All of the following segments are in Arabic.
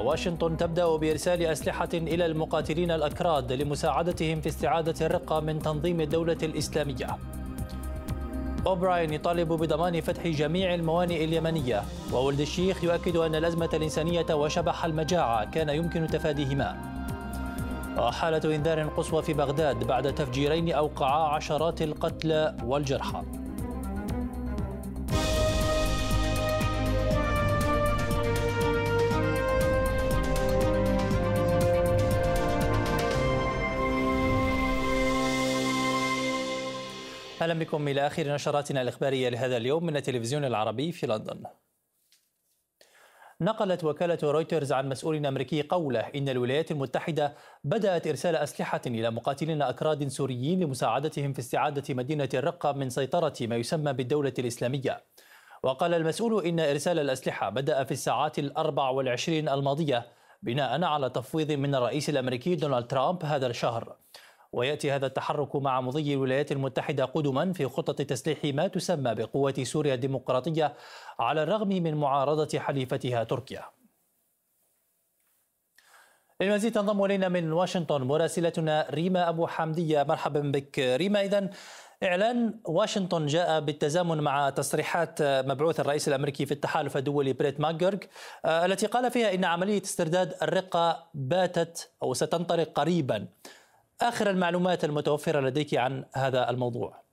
واشنطن تبدأ بإرسال أسلحة إلى المقاتلين الأكراد لمساعدتهم في استعادة الرقة من تنظيم الدولة الإسلامية أوبراين يطالب بضمان فتح جميع الموانئ اليمنية وولد الشيخ يؤكد أن الأزمة الإنسانية وشبح المجاعة كان يمكن تفاديهما وحالة إنذار قصوى في بغداد بعد تفجيرين أوقعا عشرات القتلى والجرحى اهلا بكم الى اخر نشراتنا الاخباريه لهذا اليوم من التلفزيون العربي في لندن. نقلت وكالة رويترز عن مسؤول أمريكي قوله إن الولايات المتحدة بدأت إرسال أسلحة إلى مقاتلين أكراد سوريين لمساعدتهم في استعادة مدينة الرقة من سيطرة ما يسمى بالدولة الإسلامية وقال المسؤول إن إرسال الأسلحة بدأ في الساعات الأربع والعشرين الماضية بناء على تفويض من الرئيس الأمريكي دونالد ترامب هذا الشهر ويأتي هذا التحرك مع مضي الولايات المتحدة قدما في خطة تسليح ما تسمى بقوة سوريا الديمقراطية على الرغم من معارضة حليفتها تركيا للمزيد تنضم إلينا من واشنطن مراسلتنا ريما أبو حمدية مرحبا بك ريما إذا إعلان واشنطن جاء بالتزامن مع تصريحات مبعوث الرئيس الأمريكي في التحالف الدولي بريت ماجرغ آه، التي قال فيها إن عملية استرداد الرقة باتت أو ستنطلق قريبا آخر المعلومات المتوفرة لديك عن هذا الموضوع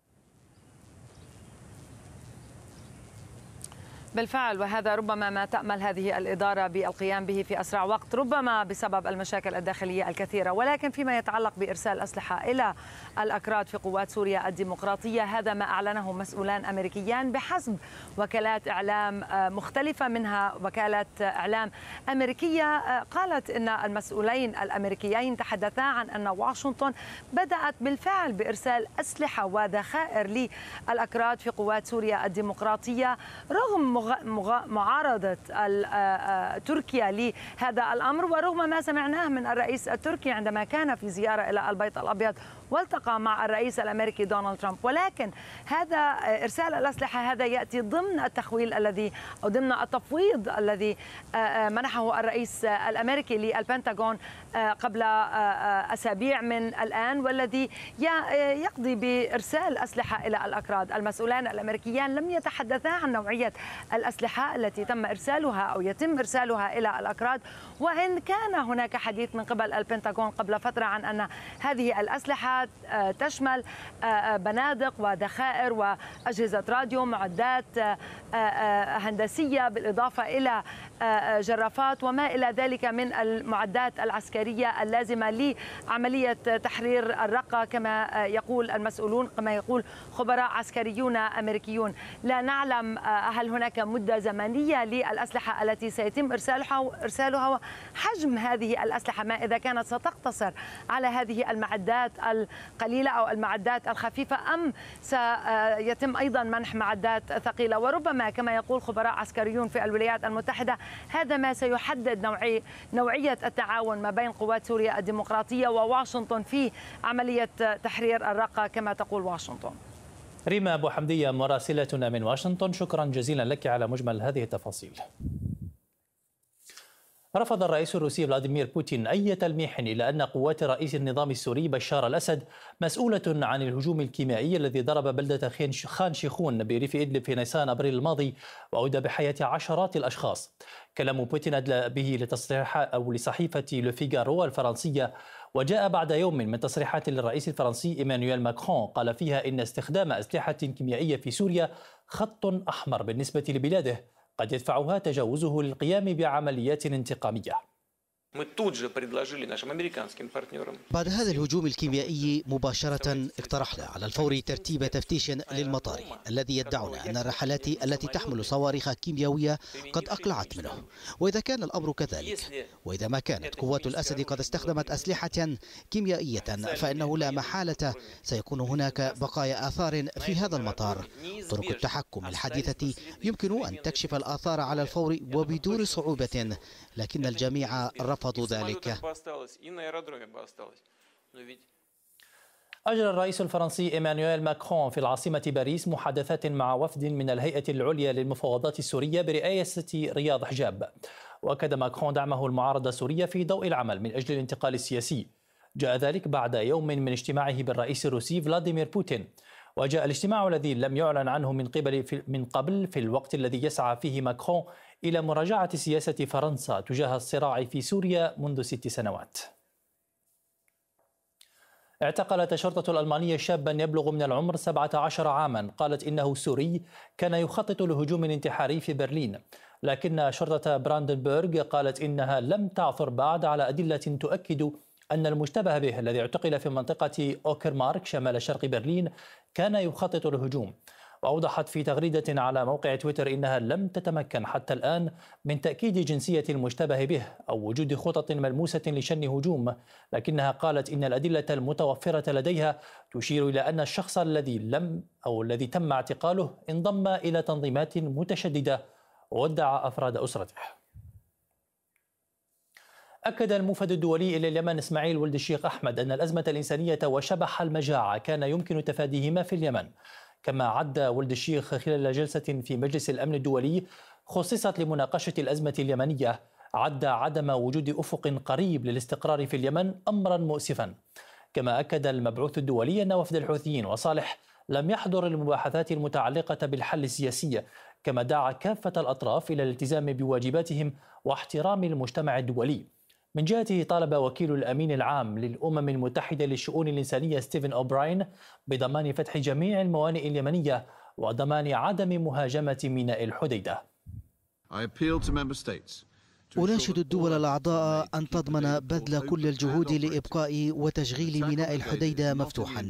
بالفعل وهذا ربما ما تأمل هذه الإدارة بالقيام به في أسرع وقت ربما بسبب المشاكل الداخلية الكثيرة ولكن فيما يتعلق بإرسال أسلحة إلى الأكراد في قوات سوريا الديمقراطية هذا ما أعلنه مسؤولان أمريكيان بحسب وكالات إعلام آه، مختلفة منها وكالة إعلام أمريكية آه، قالت إن المسؤولين الأمريكيين تحدثا عن أن واشنطن بدأت بالفعل بإرسال أسلحة وذخائر للأكراد في قوات سوريا الديمقراطية رغم معارضة تركيا لهذا الأمر ورغم ما سمعناه من الرئيس التركي عندما كان في زيارة إلى البيت الأبيض والتقى مع الرئيس الأمريكي دونالد ترامب ولكن هذا إرسال الأسلحة هذا يأتي ضمن التخويل الذي أو ضمن التفويض الذي منحه الرئيس الأمريكي للبنتاغون قبل أسابيع من الآن والذي يقضي بإرسال أسلحة إلى الأكراد المسؤولان الأمريكيان لم يتحدثا عن نوعية الأسلحة التي تم إرسالها أو يتم إرسالها إلى الأكراد وإن كان هناك حديث من قبل البنتاغون قبل فترة عن أن هذه الأسلحة آه، تشمل آه، آه، بنادق وذخائر وأجهزة راديو معدات هندسية بالإضافة إلى جرافات وما إلى ذلك من المعدات العسكرية اللازمة لعملية تحرير الرقة كما يقول المسؤولون كما يقول خبراء عسكريون أمريكيون لا نعلم هل هناك مدة زمنية للأسلحة التي سيتم إرسالها إرسالها وحجم هذه الأسلحة ما إذا كانت ستقتصر على هذه المعدات القليلة أو المعدات الخفيفة أم سيتم أيضا منح معدات ثقيلة وربما كما يقول خبراء عسكريون في الولايات المتحدة هذا ما سيحدد نوعي نوعية التعاون ما بين قوات سوريا الديمقراطية وواشنطن في عملية تحرير الرقة كما تقول واشنطن ريما أبو حمدية مراسلتنا من واشنطن شكرا جزيلا لك على مجمل هذه التفاصيل رفض الرئيس الروسي فلاديمير بوتين أي تلميح إلى أن قوات رئيس النظام السوري بشار الأسد مسؤولة عن الهجوم الكيميائي الذي ضرب بلدة خان شيخون بريف إدلب في نيسان أبريل الماضي وأودى بحياة عشرات الأشخاص كلام بوتين أدلى به لتصريح أو لصحيفة لوفيغارو الفرنسية وجاء بعد يوم من تصريحات للرئيس الفرنسي إيمانويل ماكرون قال فيها إن استخدام أسلحة كيميائية في سوريا خط أحمر بالنسبة لبلاده قد يدفعها تجاوزه للقيام بعمليات انتقاميه بعد هذا الهجوم الكيميائي مباشرة اقترحنا على الفور ترتيب تفتيش للمطار الذي يدعون أن الرحلات التي تحمل صواريخ كيميائية قد أقلعت منه وإذا كان الأمر كذلك وإذا ما كانت قوات الأسد قد استخدمت أسلحة كيميائية فإنه لا محالة سيكون هناك بقايا آثار في هذا المطار طرق التحكم الحديثة يمكن أن تكشف الآثار على الفور وبدون صعوبة لكن الجميع رفض رفضوا ذلك أجرى الرئيس الفرنسي إيمانويل ماكرون في العاصمة باريس محادثات مع وفد من الهيئة العليا للمفاوضات السورية برئاسة رياض حجاب وأكد ماكرون دعمه المعارضة السورية في ضوء العمل من أجل الانتقال السياسي جاء ذلك بعد يوم من اجتماعه بالرئيس الروسي فلاديمير بوتين وجاء الاجتماع الذي لم يعلن عنه من قبل في من قبل في الوقت الذي يسعى فيه ماكرون إلى مراجعة سياسة فرنسا تجاه الصراع في سوريا منذ ست سنوات اعتقلت الشرطة الألمانية شابا يبلغ من العمر 17 عاما قالت إنه سوري كان يخطط لهجوم انتحاري في برلين لكن شرطة براندنبرغ قالت إنها لم تعثر بعد على أدلة تؤكد أن المشتبه به الذي اعتقل في منطقة أوكرمارك شمال شرق برلين كان يخطط الهجوم وأوضحت في تغريدة على موقع تويتر إنها لم تتمكن حتى الآن من تأكيد جنسية المشتبه به أو وجود خطط ملموسة لشن هجوم لكنها قالت إن الأدلة المتوفرة لديها تشير إلى أن الشخص الذي لم أو الذي تم اعتقاله انضم إلى تنظيمات متشددة وودع أفراد أسرته أكد المفد الدولي إلى اليمن إسماعيل ولد الشيخ أحمد أن الأزمة الإنسانية وشبح المجاعة كان يمكن تفاديهما في اليمن كما عد ولد الشيخ خلال جلسة في مجلس الأمن الدولي خصصت لمناقشة الأزمة اليمنية عد عدم وجود أفق قريب للاستقرار في اليمن أمرا مؤسفا كما أكد المبعوث الدولي أن وفد الحوثيين وصالح لم يحضر المباحثات المتعلقة بالحل السياسي كما دعا كافة الأطراف إلى الالتزام بواجباتهم واحترام المجتمع الدولي من جهته طالب وكيل الأمين العام للأمم المتحدة للشؤون الإنسانية ستيفن أوبراين بضمان فتح جميع الموانئ اليمنية وضمان عدم مهاجمة ميناء الحديدة. I appeal to member states أناشد الدول الأعضاء أن تضمن بذل كل الجهود لإبقاء وتشغيل ميناء الحديدة مفتوحا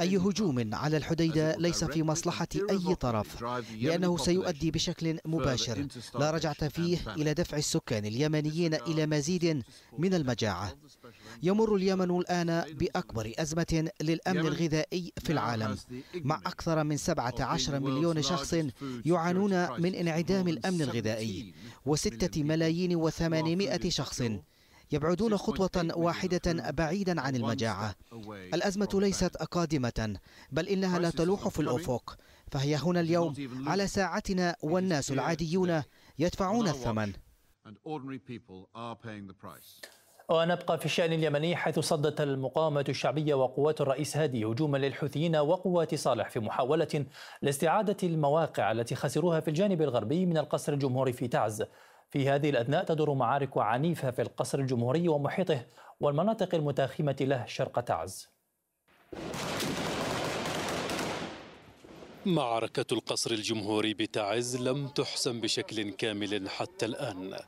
أي هجوم على الحديدة ليس في مصلحة أي طرف لأنه سيؤدي بشكل مباشر لا رجعة فيه إلى دفع السكان اليمنيين إلى مزيد من المجاعة يمر اليمن الآن بأكبر أزمة للأمن الغذائي في العالم مع أكثر من 17 مليون شخص يعانون من انعدام الأمن الغذائي وستة ملايين وثمانمائة شخص يبعدون خطوة واحدة بعيدا عن المجاعة الأزمة ليست قادمة بل إنها لا تلوح في الأفق فهي هنا اليوم على ساعتنا والناس العاديون يدفعون الثمن and ordinary people are paying the price. ونبقى في الشأن اليمني حيث صدت المقاومة الشعبية وقوات الرئيس هادي هجوما للحوثيين وقوات صالح في محاولة لاستعادة المواقع التي خسروها في الجانب الغربي من القصر الجمهوري في تعز في هذه الأثناء تدور معارك عنيفة في القصر الجمهوري ومحيطه والمناطق المتاخمة له شرق تعز معركة القصر الجمهوري بتعز لم تحسم بشكل كامل حتى الآن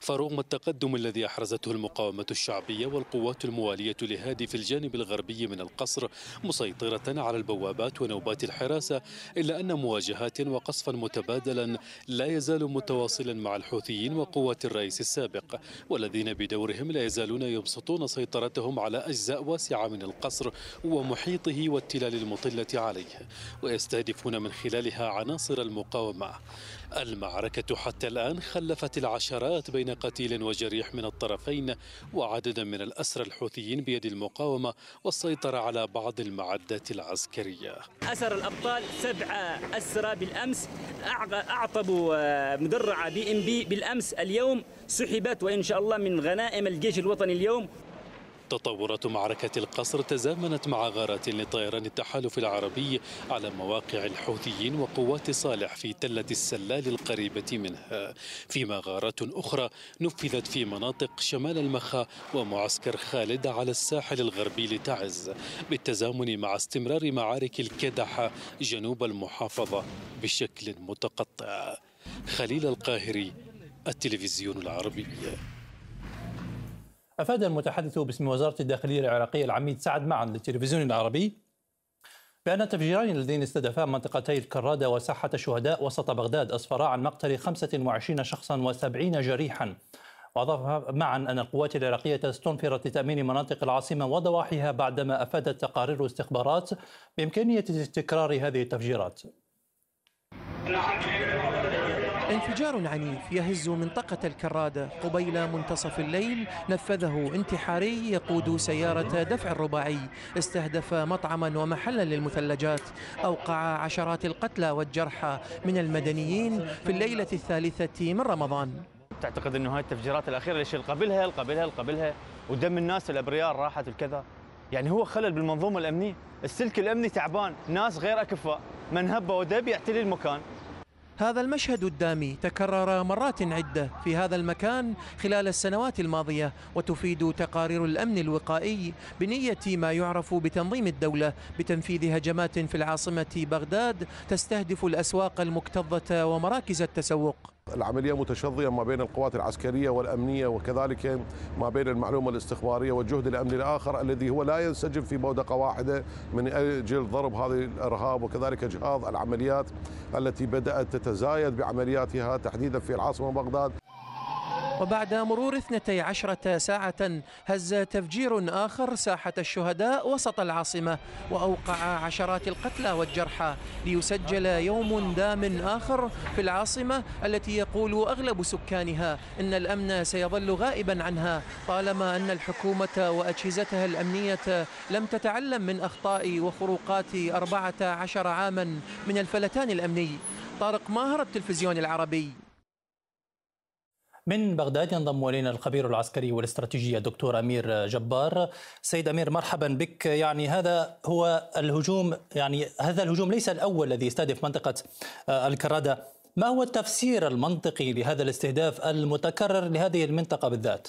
فرغم التقدم الذي أحرزته المقاومة الشعبية والقوات الموالية لهادي في الجانب الغربي من القصر مسيطرة على البوابات ونوبات الحراسة إلا أن مواجهات وقصفا متبادلا لا يزال متواصلا مع الحوثيين وقوات الرئيس السابق والذين بدورهم لا يزالون يبسطون سيطرتهم على أجزاء واسعة من القصر ومحيطه والتلال المطلة عليه ويستهدف يكشفون من خلالها عناصر المقاومة المعركة حتى الآن خلفت العشرات بين قتيل وجريح من الطرفين وعددا من الأسرى الحوثيين بيد المقاومة والسيطرة على بعض المعدات العسكرية أسر الأبطال سبعة أسرى بالأمس أعطبوا آه، مدرعة بي إم بي بالأمس اليوم سحبت وإن شاء الله من غنائم الجيش الوطني اليوم تطورات معركة القصر تزامنت مع غارات لطيران التحالف العربي على مواقع الحوثيين وقوات صالح في تلة السلال القريبة منها فيما غارات أخرى نفذت في مناطق شمال المخا ومعسكر خالد على الساحل الغربي لتعز بالتزامن مع استمرار معارك الكدحة جنوب المحافظة بشكل متقطع خليل القاهري التلفزيون العربي أفاد المتحدث باسم وزارة الداخلية العراقية العميد سعد معا للتلفزيون العربي بأن التفجيرين اللذين استهدفا منطقتي الكرادة وساحة الشهداء وسط بغداد أسفرا عن مقتل 25 شخصا و70 جريحا وأضاف معا أن القوات العراقية استنفرت لتأمين مناطق العاصمة وضواحيها بعدما أفادت تقارير استخبارات بإمكانية تكرار هذه التفجيرات نعم. انفجار عنيف يهز منطقة الكرادة قبيل منتصف الليل نفذه انتحاري يقود سيارة دفع الرباعي استهدف مطعما ومحلا للمثلجات أوقع عشرات القتلى والجرحى من المدنيين في الليلة الثالثة من رمضان تعتقد أنه هاي التفجيرات الأخيرة ليش قبلها قبلها قبلها ودم الناس الأبرياء راحت الكذا يعني هو خلل بالمنظومة الأمنية السلك الأمني تعبان ناس غير أكفاء من هب ودب يعتلي المكان هذا المشهد الدامي تكرر مرات عدة في هذا المكان خلال السنوات الماضية وتفيد تقارير الأمن الوقائي بنية ما يعرف بتنظيم الدولة بتنفيذ هجمات في العاصمة بغداد تستهدف الأسواق المكتظة ومراكز التسوق العملية متشظية ما بين القوات العسكرية والأمنية وكذلك ما بين المعلومة الاستخبارية والجهد الأمني الآخر الذي هو لا ينسجم في بودقة واحدة من أجل ضرب هذه الإرهاب وكذلك اجهاض العمليات التي بدأت تتزايد بعملياتها تحديدا في العاصمة بغداد وبعد مرور 12 ساعة هز تفجير آخر ساحة الشهداء وسط العاصمة وأوقع عشرات القتلى والجرحى ليسجل يوم دام آخر في العاصمة التي يقول أغلب سكانها إن الأمن سيظل غائبا عنها طالما أن الحكومة وأجهزتها الأمنية لم تتعلم من أخطاء وخروقات 14 عاما من الفلتان الأمني طارق ماهر التلفزيون العربي من بغداد ينضم الينا الخبير العسكري والاستراتيجي الدكتور امير جبار. سيد امير مرحبا بك، يعني هذا هو الهجوم يعني هذا الهجوم ليس الاول الذي يستهدف منطقه آه، الكراده، ما هو التفسير المنطقي لهذا الاستهداف المتكرر لهذه المنطقه بالذات؟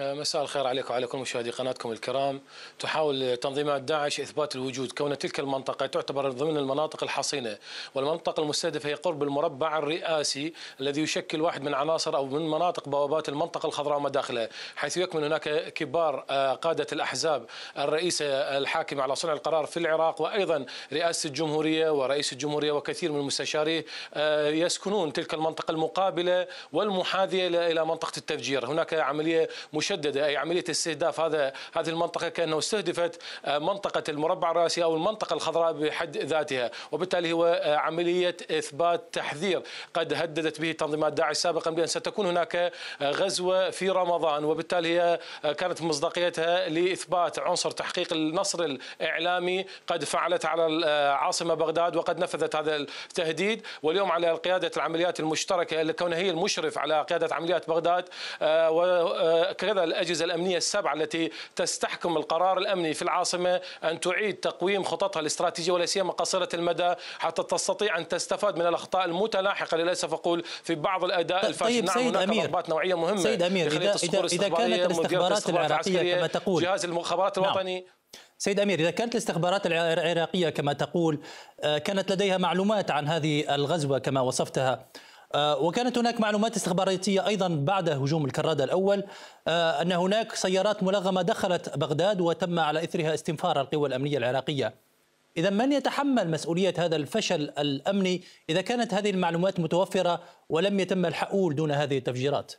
مساء الخير عليكم وعلى كل مشاهدي قناتكم الكرام تحاول تنظيمات داعش إثبات الوجود كون تلك المنطقة تعتبر ضمن المناطق الحصينة والمنطقة المستهدفة هي قرب المربع الرئاسي الذي يشكل واحد من عناصر أو من مناطق بوابات المنطقة الخضراء وما داخلها حيث يكمن هناك كبار آه، قادة الأحزاب الرئيسة آه، الحاكمة على صنع القرار في العراق وأيضا رئاسة الجمهورية ورئيس الجمهورية وكثير من مستشاريه آه، يسكنون تلك المنطقة المقابلة والمحاذية إلى منطقة التفجير هناك عملية مش مشدده اي عمليه استهداف هذا هذه المنطقه كانه استهدفت آه، منطقه المربع الراسي او المنطقه الخضراء بحد ذاتها وبالتالي هو آه، عمليه اثبات تحذير قد هددت به تنظيمات داعش سابقا بان ستكون هناك آه، غزوه في رمضان وبالتالي هي كانت مصداقيتها لاثبات عنصر تحقيق النصر الاعلامي قد فعلت على العاصمه بغداد وقد نفذت هذا التهديد واليوم على قياده العمليات المشتركه اللي كونها هي المشرف على قياده عمليات بغداد وكذا لهذا الأجهزة الأمنية السبعة التي تستحكم القرار الأمني في العاصمة أن تعيد تقويم خططها الاستراتيجية ولا سيما قصيرة المدى حتى تستطيع أن تستفاد من الأخطاء المتلاحقة للأسف أقول في بعض الأداء طيب، الفاشل طيب نعم سيد هناك أمير. ضربات نوعية مهمة سيد أمير إذا, إذا, إذا كانت الاستخبارات العراقية كما نعم. تقول جهاز المخابرات نعم. الوطني نعم. سيد أمير إذا كانت الاستخبارات العراقية كما تقول آه، كانت لديها معلومات عن هذه الغزوة كما وصفتها آه، وكانت هناك معلومات استخباراتية أيضا بعد هجوم الكرادة الأول آه، أن هناك سيارات ملغمة دخلت بغداد وتم على إثرها استنفار القوى الأمنية العراقية إذا من يتحمل مسؤولية هذا الفشل الأمني إذا كانت هذه المعلومات متوفرة ولم يتم الحؤول دون هذه التفجيرات؟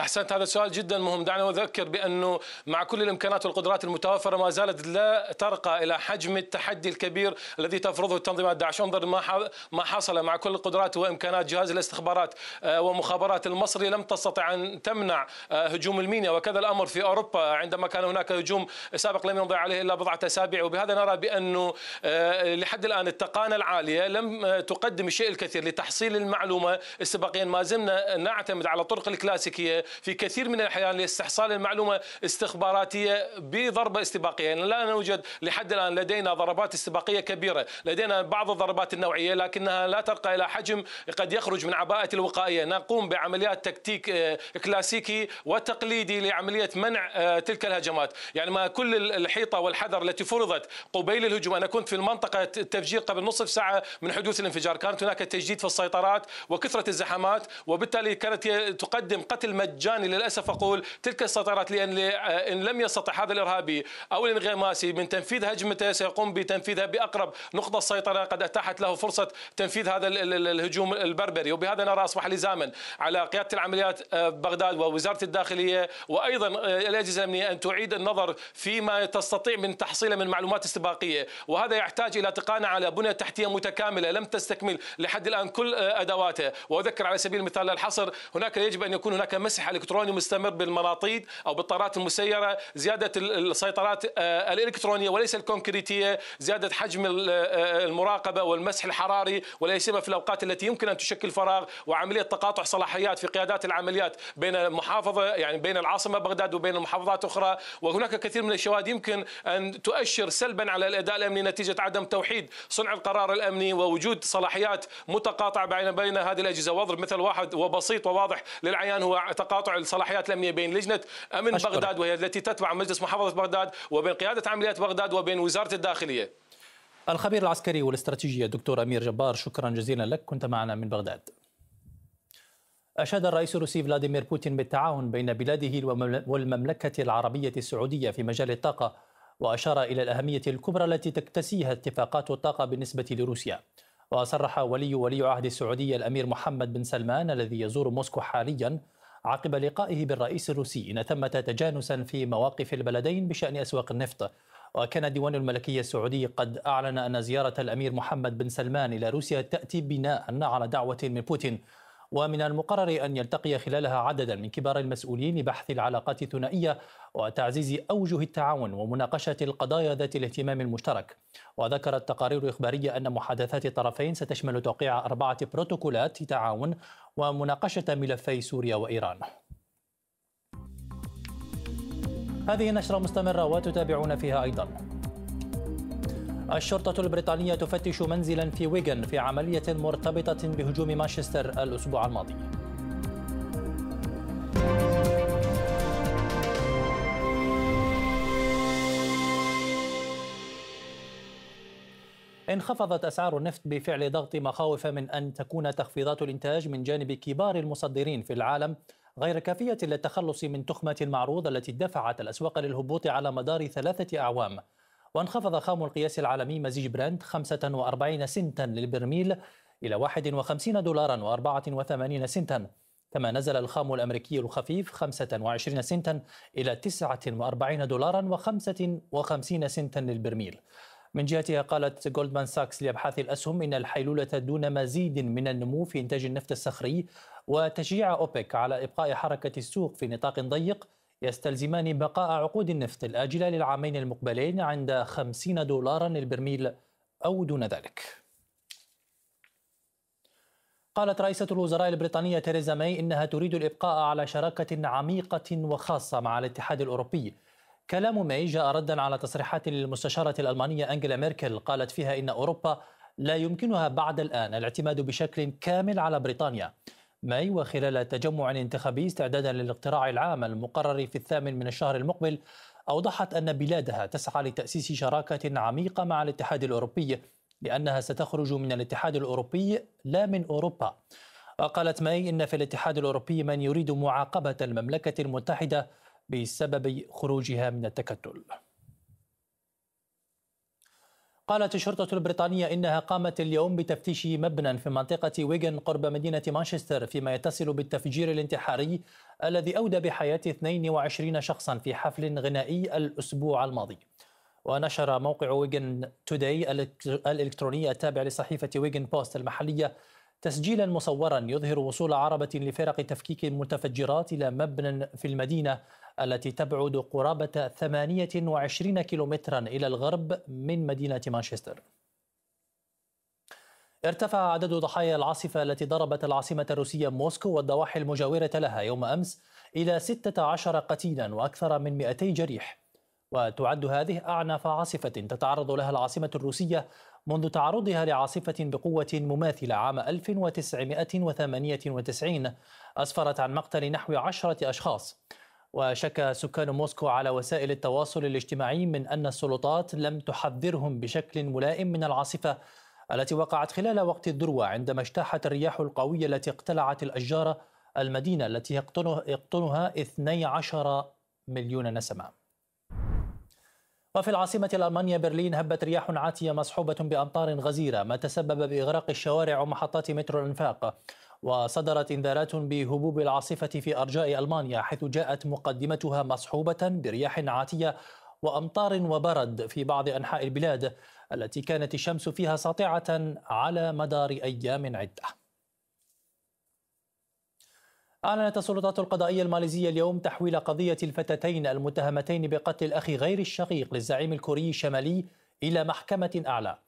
احسنت هذا سؤال جدا مهم دعنا نذكر بانه مع كل الامكانات والقدرات المتوفره ما زالت لا ترقى الى حجم التحدي الكبير الذي تفرضه التنظيمات داعش انظر ما ما حصل مع كل القدرات وامكانات جهاز الاستخبارات آه، ومخابرات المصري لم تستطع ان تمنع آه، هجوم المينا وكذا الامر في اوروبا عندما كان هناك هجوم سابق لم يمضي عليه الا بضعه اسابيع وبهذا نرى بانه آه، لحد الان التقانه العاليه لم تقدم الشيء الكثير لتحصيل المعلومه استباقيا ما زلنا نعتمد على الطرق الكلاسيكيه في كثير من الاحيان لاستحصال المعلومه استخباراتيه بضربه استباقيه، يعني لا نوجد لحد الان لدينا ضربات استباقيه كبيره، لدينا بعض الضربات النوعيه لكنها لا ترقى الى حجم قد يخرج من عباءه الوقائيه، نقوم بعمليات تكتيك آه، كلاسيكي وتقليدي لعمليه منع آه، تلك الهجمات، يعني ما كل الحيطه والحذر التي فرضت قبيل الهجوم، انا كنت في المنطقه التفجير قبل نصف ساعه من حدوث الانفجار، كانت هناك تجديد في السيطرات وكثره الزحامات وبالتالي كانت تقدم قتل مجاني للاسف اقول تلك السيطرات لان آه، ان لم يستطع هذا الارهابي او الانغماسي من تنفيذ هجمته سيقوم بتنفيذها باقرب نقطه سيطره قد اتاحت له فرصه تنفيذ هذا الهجوم البربري وبهذا نرى اصبح لزاما على قياده العمليات آه، بغداد ووزاره الداخليه وايضا آه، الاجهزه الامنيه ان تعيد النظر فيما تستطيع من تحصيله من معلومات استباقيه وهذا يحتاج الى تقانه على بنيه تحتيه متكامله لم تستكمل لحد الان كل ادواته واذكر على سبيل المثال الحصر هناك يجب ان يكون هناك مسح الاسلحه الالكترونيه مستمر بالمناطيد او بالطائرات المسيره زياده السيطرات آه، الالكترونيه وليس الكونكريتيه زياده حجم آه، آه، المراقبه والمسح الحراري ولا سيما في الاوقات التي يمكن ان تشكل فراغ وعمليه تقاطع صلاحيات في قيادات العمليات بين المحافظه يعني بين العاصمه بغداد وبين المحافظات الاخرى وهناك كثير من الشواهد يمكن ان تؤشر سلبا على الاداء الامني نتيجه عدم توحيد صنع القرار الامني ووجود صلاحيات متقاطعه بين بين هذه الاجهزه واضرب مثل واحد وبسيط وواضح للعيان هو تقاطع الصلاحيات الامنيه بين لجنه امن أشكر. بغداد وهي التي تتبع مجلس محافظه بغداد وبين قياده عمليات بغداد وبين وزاره الداخليه. الخبير العسكري والاستراتيجي الدكتور امير جبار شكرا جزيلا لك كنت معنا من بغداد. أشاد الرئيس الروسي فلاديمير بوتين بالتعاون بين بلاده والمملكة العربية السعودية في مجال الطاقة وأشار إلى الأهمية الكبرى التي تكتسيها اتفاقات الطاقة بالنسبة لروسيا وصرح ولي ولي عهد السعودية الأمير محمد بن سلمان الذي يزور موسكو حاليا عقب لقائه بالرئيس الروسي إن ثمة تجانسا في مواقف البلدين بشأن أسواق النفط وكان الديوان الملكي السعودي قد أعلن أن زيارة الأمير محمد بن سلمان إلى روسيا تأتي بناء على دعوة من بوتين ومن المقرر أن يلتقي خلالها عددا من كبار المسؤولين لبحث العلاقات الثنائية وتعزيز أوجه التعاون ومناقشة القضايا ذات الاهتمام المشترك وذكرت تقارير إخبارية أن محادثات الطرفين ستشمل توقيع أربعة بروتوكولات تعاون ومناقشة ملفي سوريا وإيران هذه نشرة مستمرة وتتابعون فيها أيضا الشرطة البريطانية تفتش منزلا في ويغن في عملية مرتبطة بهجوم مانشستر الأسبوع الماضي انخفضت أسعار النفط بفعل ضغط مخاوف من أن تكون تخفيضات الإنتاج من جانب كبار المصدرين في العالم غير كافية للتخلص من تخمة المعروض التي دفعت الأسواق للهبوط على مدار ثلاثة أعوام وانخفض خام القياس العالمي مزيج براند 45 سنتا للبرميل إلى 51 دولارا و84 سنتا كما نزل الخام الأمريكي الخفيف 25 سنتا إلى 49 دولارا و55 سنتا للبرميل من جهتها قالت جولدمان ساكس لأبحاث الأسهم إن الحيلولة دون مزيد من النمو في إنتاج النفط الصخري وتشجيع أوبك على إبقاء حركة السوق في نطاق ضيق يستلزمان بقاء عقود النفط الآجلة للعامين المقبلين عند 50 دولارا للبرميل أو دون ذلك قالت رئيسة الوزراء البريطانية تيريزا ماي إنها تريد الإبقاء على شراكة عميقة وخاصة مع الاتحاد الأوروبي كلام ماي جاء ردا على تصريحات المستشارة الألمانية انجيلا ميركل قالت فيها إن أوروبا لا يمكنها بعد الآن الاعتماد بشكل كامل على بريطانيا ماي وخلال تجمع انتخابي استعدادا للاقتراع العام المقرر في الثامن من الشهر المقبل أوضحت أن بلادها تسعى لتأسيس شراكة عميقة مع الاتحاد الأوروبي لأنها ستخرج من الاتحاد الأوروبي لا من أوروبا وقالت ماي إن في الاتحاد الأوروبي من يريد معاقبة المملكة المتحدة بسبب خروجها من التكتل قالت الشرطة البريطانية إنها قامت اليوم بتفتيش مبنى في منطقة ويغن قرب مدينة مانشستر فيما يتصل بالتفجير الانتحاري الذي أودى بحياة 22 شخصا في حفل غنائي الأسبوع الماضي ونشر موقع ويغن توداي الإلكتروني التابع لصحيفة ويغن بوست المحلية تسجيلا مصورا يظهر وصول عربة لفرق تفكيك المتفجرات إلى مبنى في المدينة التي تبعد قرابة 28 كيلومترا إلى الغرب من مدينة مانشستر ارتفع عدد ضحايا العاصفة التي ضربت العاصمة الروسية موسكو والضواحي المجاورة لها يوم أمس إلى 16 قتيلا وأكثر من 200 جريح وتعد هذه أعنف عاصفة تتعرض لها العاصمة الروسية منذ تعرضها لعاصفة بقوة مماثلة عام 1998 أسفرت عن مقتل نحو عشرة أشخاص وشكى سكان موسكو على وسائل التواصل الاجتماعي من أن السلطات لم تحذرهم بشكل ملائم من العاصفة التي وقعت خلال وقت الذروة عندما اجتاحت الرياح القوية التي اقتلعت الأشجار المدينة التي يقطنها 12 مليون نسمة وفي العاصمة الألمانية برلين هبت رياح عاتية مصحوبة بأمطار غزيرة ما تسبب بإغراق الشوارع ومحطات مترو الأنفاق وصدرت انذارات بهبوب العاصفة في أرجاء ألمانيا حيث جاءت مقدمتها مصحوبة برياح عاتية وأمطار وبرد في بعض أنحاء البلاد التي كانت الشمس فيها ساطعة على مدار أيام عدة أعلنت السلطات القضائية الماليزية اليوم تحويل قضية الفتاتين المتهمتين بقتل الأخ غير الشقيق للزعيم الكوري الشمالي إلى محكمة أعلى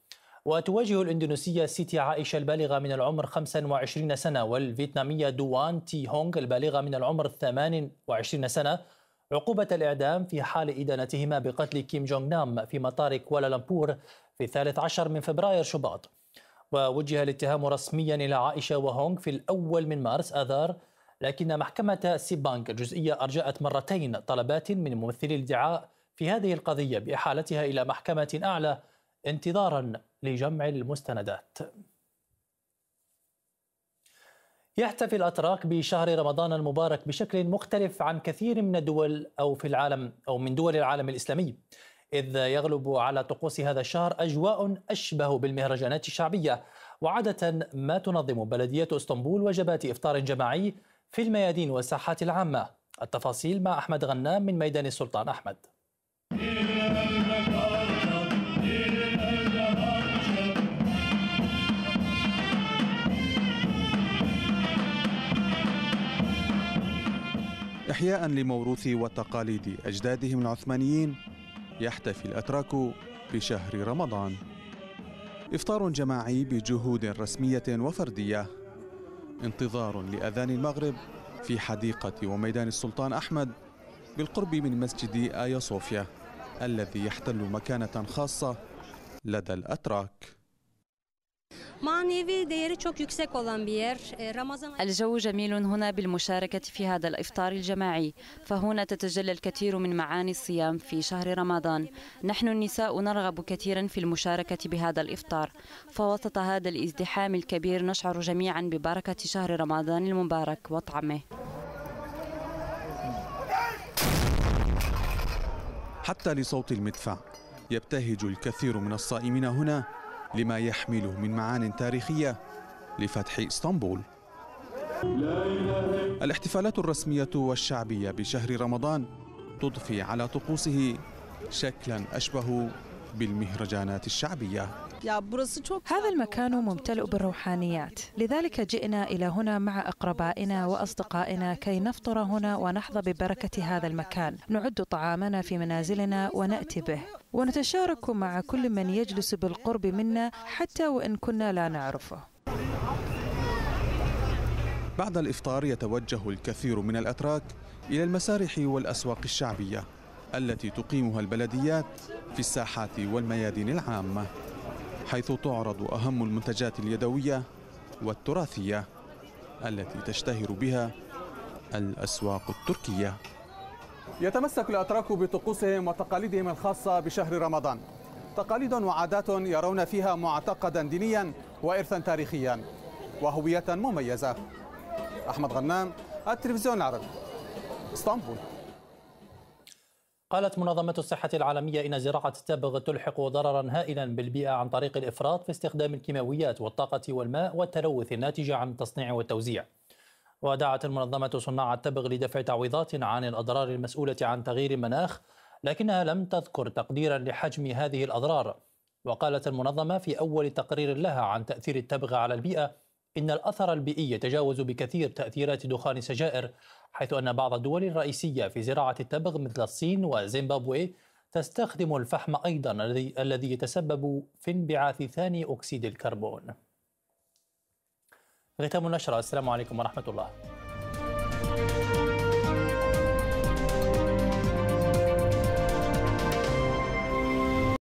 وتواجه الإندونيسية سيتي عائشة البالغة من العمر 25 سنة والفيتنامية دوان تي هونغ البالغة من العمر 28 سنة عقوبة الإعدام في حال إدانتهما بقتل كيم جونغ نام في مطار كوالالمبور في الثالث عشر من فبراير شباط ووجه الاتهام رسميا إلى عائشة وهونغ في الأول من مارس آذار لكن محكمة سيبانك الجزئية أرجأت مرتين طلبات من ممثلي الادعاء في هذه القضية بإحالتها إلى محكمة أعلى انتظارا لجمع المستندات يحتفي الأتراك بشهر رمضان المبارك بشكل مختلف عن كثير من الدول أو في العالم أو من دول العالم الإسلامي إذ يغلب على طقوس هذا الشهر أجواء أشبه بالمهرجانات الشعبية وعادة ما تنظم بلدية اسطنبول وجبات إفطار جماعي في الميادين والساحات العامة التفاصيل مع أحمد غنام من ميدان السلطان أحمد إحياء لموروث وتقاليد أجدادهم العثمانيين يحتفي الأتراك بشهر رمضان إفطار جماعي بجهود رسمية وفردية انتظار لأذان المغرب في حديقة وميدان السلطان أحمد بالقرب من مسجد آيا صوفيا الذي يحتل مكانة خاصة لدى الأتراك E, الجو جميل هنا بالمشاركة في هذا الإفطار الجماعي فهنا تتجلى الكثير من معاني الصيام في شهر رمضان نحن النساء نرغب كثيرا في المشاركة بهذا الإفطار فوسط هذا الازدحام الكبير نشعر جميعا ببركة شهر رمضان المبارك وطعمه حتى لصوت المدفع يبتهج الكثير من الصائمين هنا لما يحمله من معان تاريخية لفتح إسطنبول الاحتفالات الرسمية والشعبية بشهر رمضان تضفي على طقوسه شكلا أشبه بالمهرجانات الشعبية هذا المكان ممتلئ بالروحانيات لذلك جئنا إلى هنا مع أقربائنا وأصدقائنا كي نفطر هنا ونحظى ببركة هذا المكان نعد طعامنا في منازلنا ونأتي به ونتشارك مع كل من يجلس بالقرب منا حتى وإن كنا لا نعرفه بعد الإفطار يتوجه الكثير من الأتراك إلى المسارح والأسواق الشعبية التي تقيمها البلديات في الساحات والميادين العامة حيث تعرض أهم المنتجات اليدوية والتراثية التي تشتهر بها الأسواق التركية يتمسك الأتراك بطقوسهم وتقاليدهم الخاصة بشهر رمضان تقاليد وعادات يرون فيها معتقدا دينيا وإرثا تاريخيا وهوية مميزة أحمد غنام التلفزيون العربي اسطنبول قالت منظمة الصحة العالمية إن زراعة التبغ تلحق ضررا هائلا بالبيئة عن طريق الإفراط في استخدام الكيماويات والطاقة والماء والتلوث الناتج عن التصنيع والتوزيع ودعت المنظمة صناع التبغ لدفع تعويضات عن الأضرار المسؤولة عن تغيير المناخ لكنها لم تذكر تقديرا لحجم هذه الأضرار وقالت المنظمة في أول تقرير لها عن تأثير التبغ على البيئة إن الأثر البيئي يتجاوز بكثير تأثيرات دخان السجائر حيث أن بعض الدول الرئيسية في زراعة التبغ مثل الصين وزيمبابوي تستخدم الفحم أيضا الذي يتسبب في انبعاث ثاني أكسيد الكربون ختام النشرة السلام عليكم ورحمة الله